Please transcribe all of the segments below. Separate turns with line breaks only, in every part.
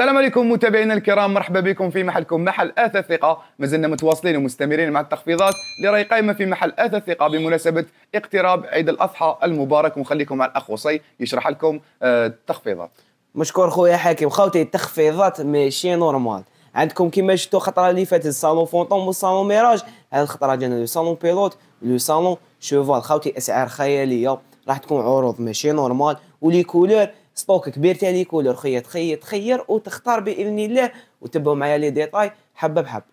السلام عليكم متابعينا الكرام مرحبا بكم في محلكم محل اث الثقه مازلنا متواصلين ومستمرين مع التخفيضات اللي راهي قائمه في محل اثاث الثقه بمناسبه اقتراب عيد الاضحى المبارك ونخليكم مع الاخ وصي يشرح لكم آه، التخفيضات
مشكور خويا حاكم خاوتي التخفيضات ماشي نورمال عندكم كيما شفتوا خطره اللي فاتت الصالون فونطون والصالون ميراج هذه الخطره جانا لو صالون بيلوت لو صالون شوفال خاوتي اسعار خياليه راح تكون عروض ماشي نورمال ولي كولور سبوك كبير تاني كولور خيط خيط تخير وتختار باذن الله وتبعوا معايا لي ديتاي حبه بحبه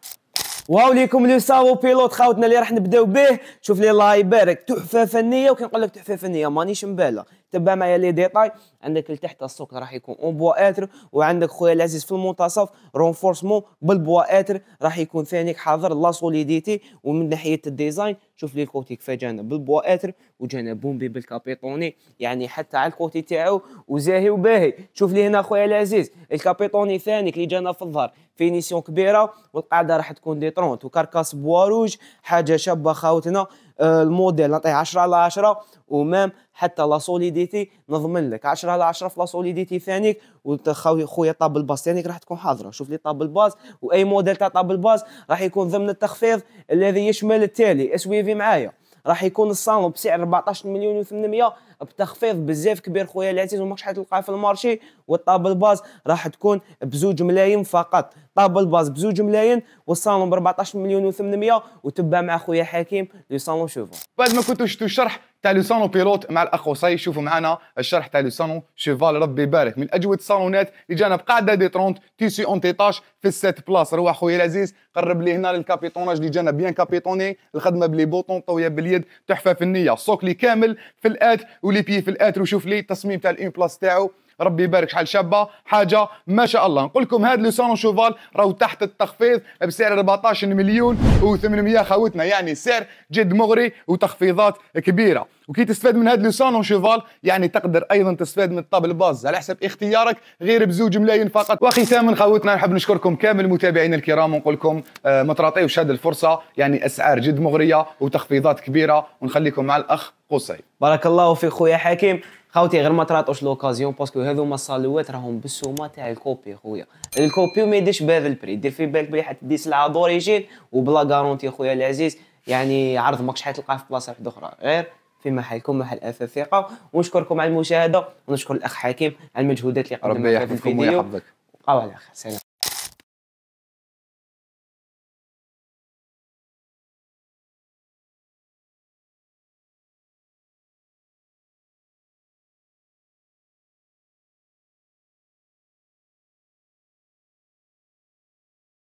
واو ليكم لو ساو بيلوت خاوتنا اللي راح نبداو به شوف لي الله يبارك تحفه فنيه وكنقول لك تحفه فنيه مانيش مبالغ تبع معايا لي ديتاي عندك لتحت السوق راح يكون اون بوا اتر وعندك خويا العزيز في المنتصف رونفورسمون بالبوا اتر راح يكون ثانيك حاضر لا سوليديتي ومن ناحيه الديزاين شوف لي الكوتي كيف جانا بالبوا اتر وجانا بومبي بالكابيتوني يعني حتى على الكوتي تاعو وزاهي وباهي شوف لي هنا خويا العزيز الكابيتوني ثانيك اللي جانا في الظهر فينيسيون كبيره والقاعده راح تكون دي 30 وكركاس بوا روج حاجه شابه خاوتنا آه، الموديل نعطيه 10 على 10 ومام حتى لا سوليديتي نضمن لك 10 على 10 في لا سوليديتي ثانيك وخويا خويا طاب الباز ثانيك راح تكون حاضره شوف لي طاب الباز واي موديل تاع طاب الباز راح يكون ضمن التخفيض الذي يشمل التالي اس في معايا راح يكون الصالون بسعر 14 مليون و800 بتخفيض بزاف كبير خويا العزيز وماكش حتلقاه في المارشي والطابل باز راح تكون بزوج ملايين فقط طابل باز بزوج ملايين والصالون ب 14 مليون و800
وتبع مع خويا حكيم لي صالون شوفو بعد ما كنتو شفتو الشرح تاع لوسانو بيلوت مع الاخ قصي شوفوا معنا الشرح تاع لوسانو شيفال ربي يبارك من اجود الصالونات اللي جانا بقاعده دي 30 تيسي اون تيطاش في السات بلاص روح خويا العزيز قرب لي هنا للكابيتوناج اللي جانا بيان كابيتوني الخدمه بلي بوطون طويه باليد تحفه فنيه سوكلي كامل في الات ولي بيي في الاتر وشوف لي التصميم تاع الان بلاس تاعو ربي يبارك شحال شابه حاجه ما شاء الله نقول لكم هذا لوسانو شوفال راهو تحت التخفيض بسعر 14 مليون و800 خاوتنا يعني سعر جد مغري وتخفيضات كبيره وكي تستفاد من هذا لوسانو شوفال يعني تقدر ايضا تستفاد من الطابل باز على حسب اختيارك غير بزوج ملايين فقط وختاما خاوتنا نحب نشكركم كامل المتابعين الكرام ونقول لكم آه، ما تعطيوش هذه الفرصه يعني اسعار جد مغريه وتخفيضات كبيره ونخليكم مع الاخ قصي
بارك الله فيك خويا حكيم خاوتي غير ما تراطوش لوكازيون باسكو هذوما الصالوات راهم بالسومه تاع الكوبي خويا الكوبي ما يديش بهذا البري دير في بالك بلي حتدي سلعه دوريجين وبلا غارونتي خويا العزيز يعني عرض ماكش حتلقاه في بلاصه واحده اخرى غير في محلكم محل اثاث ثقه ونشكركم على المشاهده ونشكر الاخ حكيم على المجهودات اللي قدمها في الفيديو ربي يحفظك
بقاو على خير سلام